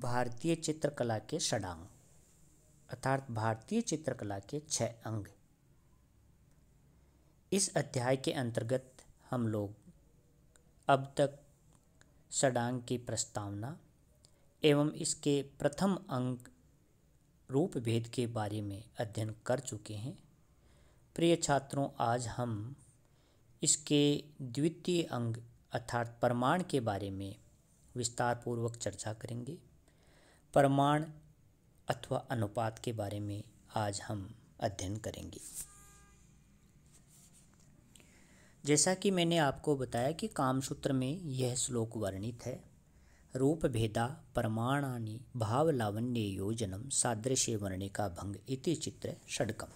भारतीय चित्रकला के षडांग अर्थात भारतीय चित्रकला के छह अंग इस अध्याय के अंतर्गत हम लोग अब तक षडांग की प्रस्तावना एवं इसके प्रथम अंग रूप भेद के बारे में अध्ययन कर चुके हैं प्रिय छात्रों आज हम इसके द्वितीय अंग अर्थात प्रमाण के बारे में विस्तारपूर्वक चर्चा करेंगे प्रमाण अथवा अनुपात के बारे में आज हम अध्ययन करेंगे जैसा कि मैंने आपको बताया कि कामसूत्र में यह श्लोक वर्णित है रूप भेदा प्रमाणानि भाव लावण्य योजनम सादृश्य वर्णिका भंग इति चित्र षडकम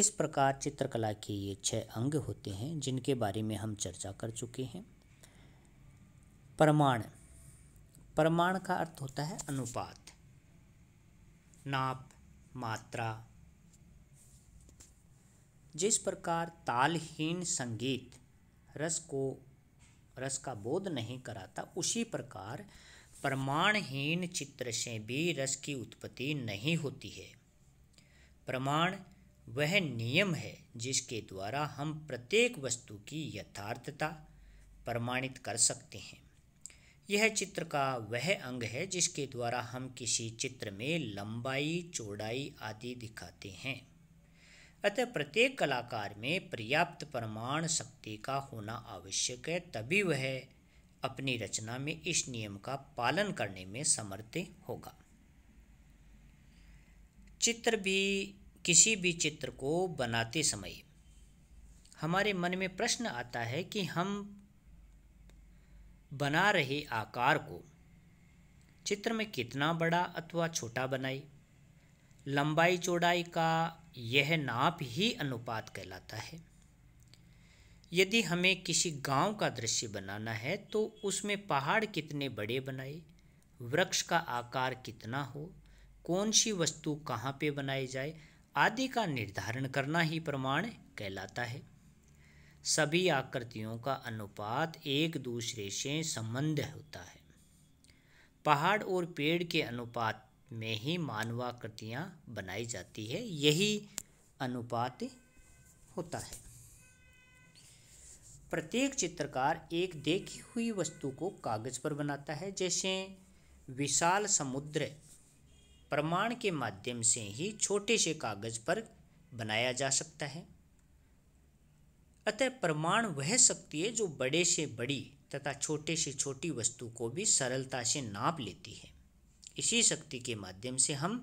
इस प्रकार चित्रकला के ये छह अंग होते हैं जिनके बारे में हम चर्चा कर चुके हैं प्रमाण प्रमाण का अर्थ होता है अनुपात नाप मात्रा जिस प्रकार तालहीन संगीत रस को रस का बोध नहीं कराता उसी प्रकार प्रमाणहीन चित्र से भी रस की उत्पत्ति नहीं होती है प्रमाण वह नियम है जिसके द्वारा हम प्रत्येक वस्तु की यथार्थता प्रमाणित कर सकते हैं यह चित्र का वह अंग है जिसके द्वारा हम किसी चित्र में लंबाई चौड़ाई आदि दिखाते हैं अतः प्रत्येक कलाकार में पर्याप्त प्रमाण शक्ति का होना आवश्यक है तभी वह अपनी रचना में इस नियम का पालन करने में समर्थ होगा चित्र भी किसी भी चित्र को बनाते समय हमारे मन में प्रश्न आता है कि हम बना रहे आकार को चित्र में कितना बड़ा अथवा छोटा बनाए लंबाई चौड़ाई का यह नाप ही अनुपात कहलाता है यदि हमें किसी गांव का दृश्य बनाना है तो उसमें पहाड़ कितने बड़े बनाए वृक्ष का आकार कितना हो कौन सी वस्तु कहाँ पे बनाई जाए आदि का निर्धारण करना ही प्रमाण कहलाता है सभी आकृतियों का अनुपात एक दूसरे से संबंध होता है पहाड़ और पेड़ के अनुपात में ही मानवाकृतियाँ बनाई जाती है यही अनुपात होता है प्रत्येक चित्रकार एक देखी हुई वस्तु को कागज पर बनाता है जैसे विशाल समुद्र प्रमाण के माध्यम से ही छोटे से कागज पर बनाया जा सकता है अतः प्रमाण वह शक्ति है जो बड़े से बड़ी तथा छोटे से छोटी वस्तु को भी सरलता से नाप लेती है इसी शक्ति के माध्यम से हम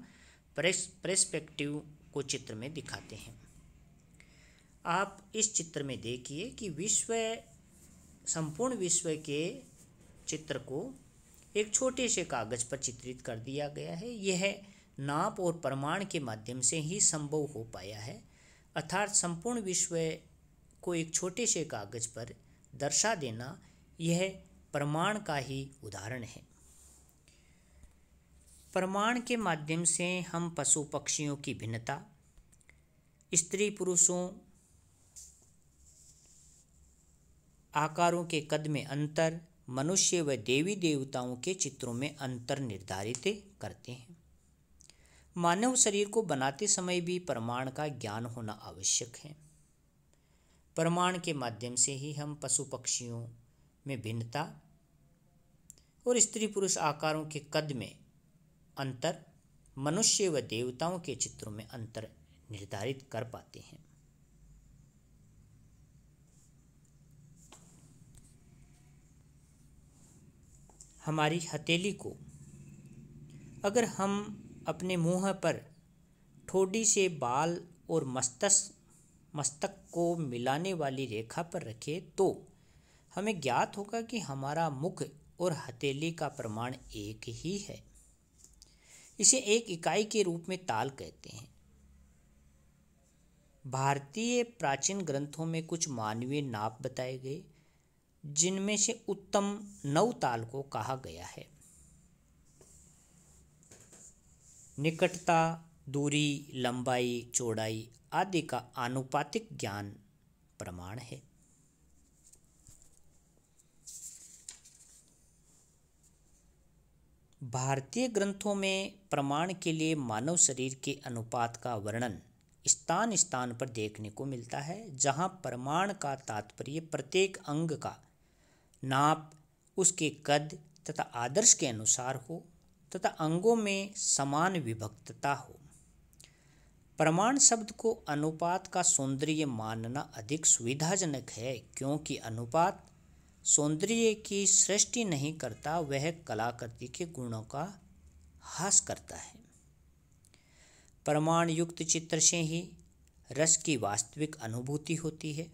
प्रेस प्रेस्पेक्टिव को चित्र में दिखाते हैं आप इस चित्र में देखिए कि विश्व संपूर्ण विश्व के चित्र को एक छोटे से कागज़ पर चित्रित कर दिया गया है यह नाप और प्रमाण के माध्यम से ही संभव हो पाया है अर्थात संपूर्ण विश्व को एक छोटे से कागज़ पर दर्शा देना यह प्रमाण का ही उदाहरण है प्रमाण के माध्यम से हम पशु पक्षियों की भिन्नता स्त्री पुरुषों आकारों के कद में अंतर मनुष्य व देवी देवताओं के चित्रों में अंतर निर्धारित करते हैं मानव शरीर को बनाते समय भी प्रमाण का ज्ञान होना आवश्यक है प्रमाण के माध्यम से ही हम पशु पक्षियों में भिन्नता और स्त्री पुरुष आकारों के कद में अंतर मनुष्य व देवताओं के चित्रों में अंतर निर्धारित कर पाते हैं हमारी हथेली को अगर हम अपने मुंह पर ठोडी से बाल और मस्तिष्क मस्तक को मिलाने वाली रेखा पर रखें तो हमें ज्ञात होगा कि हमारा मुख और हथेली का प्रमाण एक ही है इसे एक इकाई के रूप में ताल कहते हैं भारतीय प्राचीन ग्रंथों में कुछ मानवीय नाप बताए गए जिनमें से उत्तम नव ताल को कहा गया है निकटता दूरी लंबाई चौड़ाई आदि का आनुपातिक ज्ञान प्रमाण है भारतीय ग्रंथों में प्रमाण के लिए मानव शरीर के अनुपात का वर्णन स्थान स्थान पर देखने को मिलता है जहाँ प्रमाण का तात्पर्य प्रत्येक अंग का नाप उसके कद तथा आदर्श के अनुसार हो तथा अंगों में समान विभक्तता हो प्रमाण शब्द को अनुपात का सौंदर्य मानना अधिक सुविधाजनक है क्योंकि अनुपात सौंदर्य की सृष्टि नहीं करता वह कलाकृति के गुणों का हास करता है प्रमाण युक्त चित्र से ही रस की वास्तविक अनुभूति होती है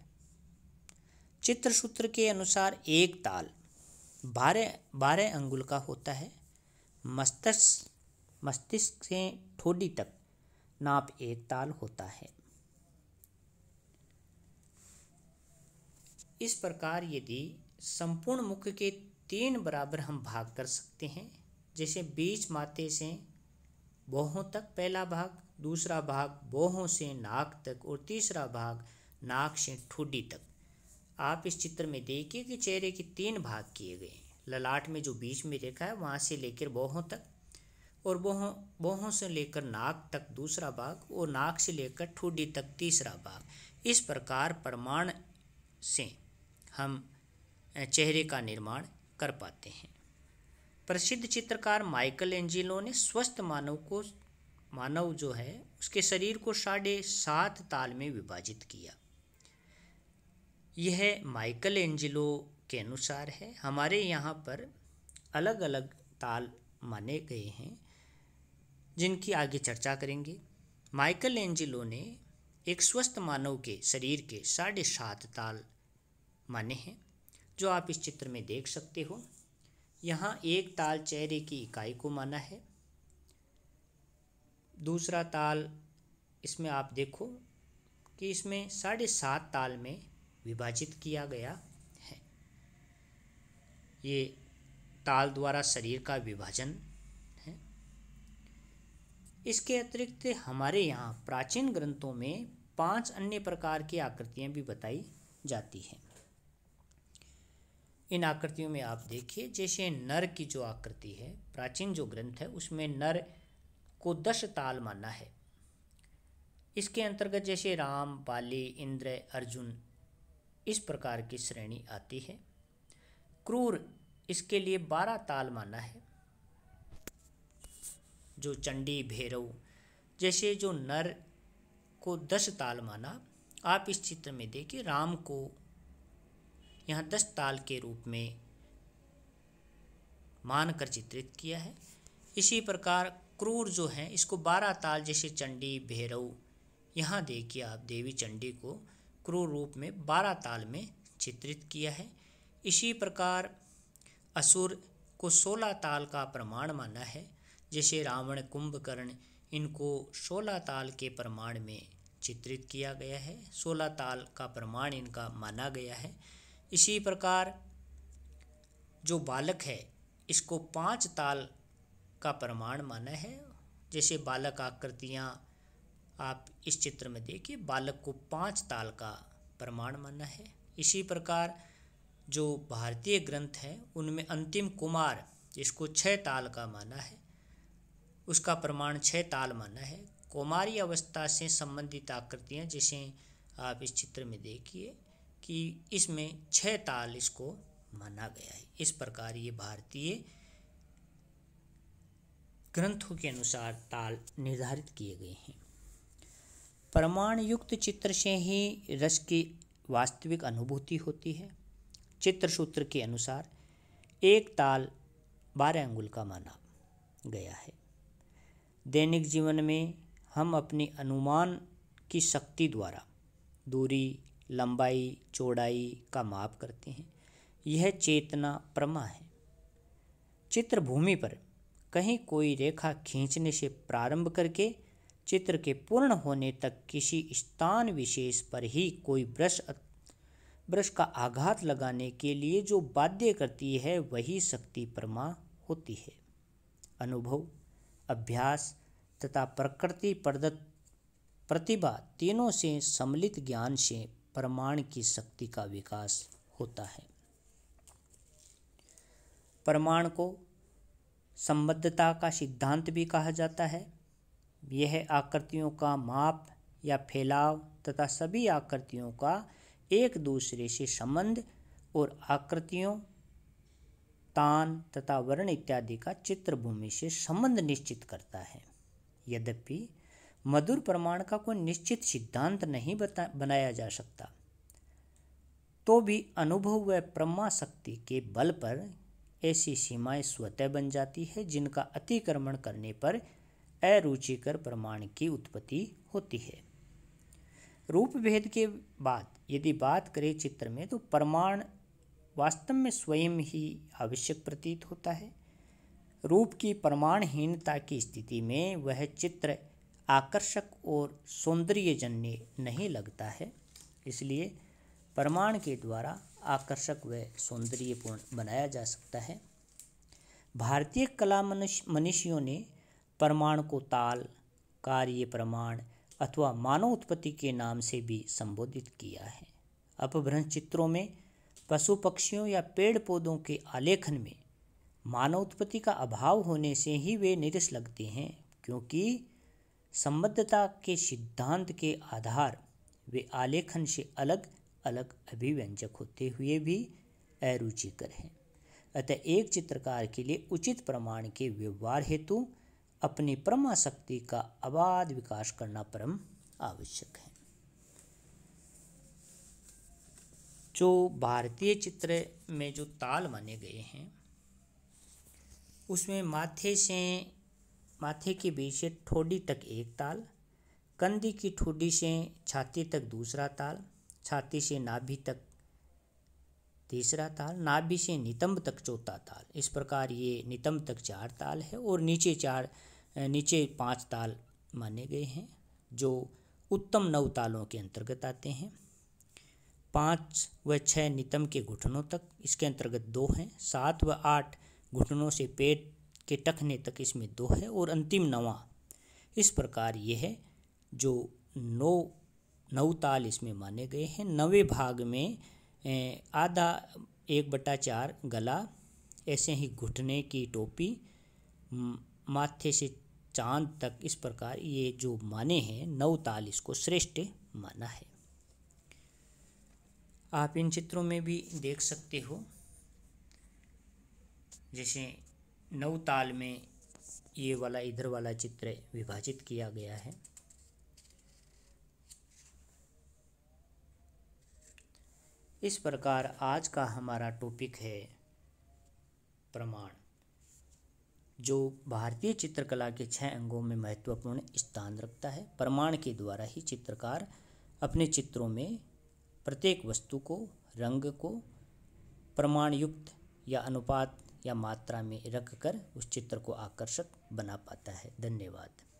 चित्र सूत्र के अनुसार एक ताल बारह बारह अंगुल का होता है मस्तिष्क मस्तिष्क से ठोडी तक नाप एक ताल होता है इस प्रकार यदि संपूर्ण मुख के तीन बराबर हम भाग कर सकते हैं जैसे बीच माथे से बोहों तक पहला भाग दूसरा भाग बोहों से नाक तक और तीसरा भाग नाक से ठुडी तक आप इस चित्र में देखिए कि चेहरे के तीन भाग किए गए हैं ललाट में जो बीच में रेखा है वहाँ से लेकर बोहों तक और बोहों बोहों से लेकर नाक तक दूसरा भाग और नाक से लेकर ठूडी तक तीसरा भाग इस प्रकार प्रमाण से हम चेहरे का निर्माण कर पाते हैं प्रसिद्ध चित्रकार माइकल एंजिलो ने स्वस्थ मानव को मानव जो है उसके शरीर को साढ़े सात ताल में विभाजित किया यह माइकल एंजिलो के अनुसार है हमारे यहाँ पर अलग अलग ताल माने गए हैं जिनकी आगे चर्चा करेंगे माइकल एंजिलो ने एक स्वस्थ मानव के शरीर के साढ़े सात ताल माने हैं जो आप इस चित्र में देख सकते हो यहाँ एक ताल चेहरे की इकाई को माना है दूसरा ताल इसमें आप देखो कि इसमें साढ़े सात ताल में विभाजित किया गया है ये ताल द्वारा शरीर का विभाजन इसके अतिरिक्त हमारे यहाँ प्राचीन ग्रंथों में पांच अन्य प्रकार की आकृतियाँ भी बताई जाती हैं इन आकृतियों में आप देखिए जैसे नर की जो आकृति है प्राचीन जो ग्रंथ है उसमें नर को दश ताल माना है इसके अंतर्गत जैसे राम बाली इंद्र अर्जुन इस प्रकार की श्रेणी आती है क्रूर इसके लिए बारह ताल माना है जो चंडी भैरव जैसे जो नर को दस ताल माना आप इस चित्र में देखिए राम को यहाँ दस ताल के रूप में मानकर चित्रित किया है इसी प्रकार क्रूर जो है इसको बारह ताल जैसे चंडी भैरव यहाँ देखिए आप देवी चंडी को क्रूर रूप में बारह ताल में चित्रित किया है इसी प्रकार असुर को सोलह ताल का प्रमाण माना है जैसे रावण कुंभकर्ण इनको सोलह ताल के प्रमाण में चित्रित किया गया है सोलह ताल का प्रमाण इनका माना गया है इसी प्रकार जो बालक है इसको पांच ताल का प्रमाण माना है जैसे बालक आकृतियाँ आप इस चित्र में देखिए बालक को पांच ताल का प्रमाण माना है इसी प्रकार जो भारतीय ग्रंथ हैं उनमें अंतिम कुमार जिसको छः ताल का माना है उसका प्रमाण छः ताल माना है कौमारी अवस्था से संबंधित आकृतियाँ जिसे आप इस चित्र में देखिए कि इसमें छह ताल इसको माना गया है इस प्रकार ये भारतीय ग्रंथों के अनुसार ताल निर्धारित किए गए हैं प्रमाण युक्त चित्र से ही रस की वास्तविक अनुभूति होती है चित्र सूत्र के अनुसार एक ताल बारह अंगुल का माना गया है दैनिक जीवन में हम अपने अनुमान की शक्ति द्वारा दूरी लंबाई चौड़ाई का माप करते हैं यह चेतना प्रमा है चित्र भूमि पर कहीं कोई रेखा खींचने से प्रारंभ करके चित्र के पूर्ण होने तक किसी स्थान विशेष पर ही कोई ब्रश ब्रश का आघात लगाने के लिए जो बाध्य करती है वही शक्ति परमा होती है अनुभव अभ्यास तथा प्रकृति प्रदत्त प्रतिभा तीनों से सम्मिलित ज्ञान से प्रमाण की शक्ति का विकास होता है प्रमाण को संबद्धता का सिद्धांत भी कहा जाता है यह आकृतियों का माप या फैलाव तथा सभी आकृतियों का एक दूसरे से संबंध और आकृतियों तान तथा वर्ण इत्यादि का चित्रभूमि से संबंध निश्चित करता है यद्यपि मधुर प्रमाण का कोई निश्चित सिद्धांत नहीं बता बनाया जा सकता तो भी अनुभव व प्रमा शक्ति के बल पर ऐसी सीमाएं स्वतः बन जाती है जिनका अतिक्रमण करने पर अरुचिकर प्रमाण की उत्पत्ति होती है रूप भेद के बाद यदि बात करें चित्र में तो प्रमाण वास्तव में स्वयं ही आवश्यक प्रतीत होता है रूप की प्रमाणहीनता की स्थिति में वह चित्र आकर्षक और सौंदर्यजन्य नहीं लगता है इसलिए प्रमाण के द्वारा आकर्षक व सौंदर्यपूर्ण बनाया जा सकता है भारतीय कला मनुष्य मनुष्यों ने प्रमाण को ताल कार्य प्रमाण अथवा मानव उत्पत्ति के नाम से भी संबोधित किया है अपभ्रंश चित्रों में पशु पक्षियों या पेड़ पौधों के आलेखन में मानव उत्पत्ति का अभाव होने से ही वे निरस लगते हैं क्योंकि संबद्धता के सिद्धांत के आधार वे आलेखन से अलग अलग अभिव्यंजक होते हुए भी अरुचिकर हैं अतः एक चित्रकार के लिए उचित प्रमाण के व्यवहार हेतु अपनी परमाशक्ति का अबाध विकास करना परम आवश्यक है जो भारतीय चित्र में जो ताल माने गए हैं उसमें माथे से माथे के बीच से ठोडी तक एक ताल कंधी की ठोडी से छाती तक दूसरा ताल छाती से नाभि तक तीसरा ताल नाभि से नितंब तक चौथा ताल इस प्रकार ये नितंब तक चार ताल है और नीचे चार नीचे पांच ताल माने गए हैं जो उत्तम नव तालों के अंतर्गत आते हैं पाँच व छः नितम के घुटनों तक इसके अंतर्गत दो हैं सात व आठ घुटनों से पेट के टखने तक इसमें दो है और अंतिम नवा इस प्रकार ये है जो नौ नौ ताल इसमें माने गए हैं नवे भाग में आधा एक बटा चार गला ऐसे ही घुटने की टोपी माथे से चांद तक इस प्रकार ये जो माने हैं नौ ताल इसको श्रेष्ठ माना है आप इन चित्रों में भी देख सकते हो जैसे नौ ताल में ये वाला इधर वाला चित्र विभाजित किया गया है इस प्रकार आज का हमारा टॉपिक है प्रमाण जो भारतीय चित्रकला के छह अंगों में महत्वपूर्ण स्थान रखता है प्रमाण के द्वारा ही चित्रकार अपने चित्रों में प्रत्येक वस्तु को रंग को प्रमाणयुक्त या अनुपात या मात्रा में रख कर उस चित्र को आकर्षक बना पाता है धन्यवाद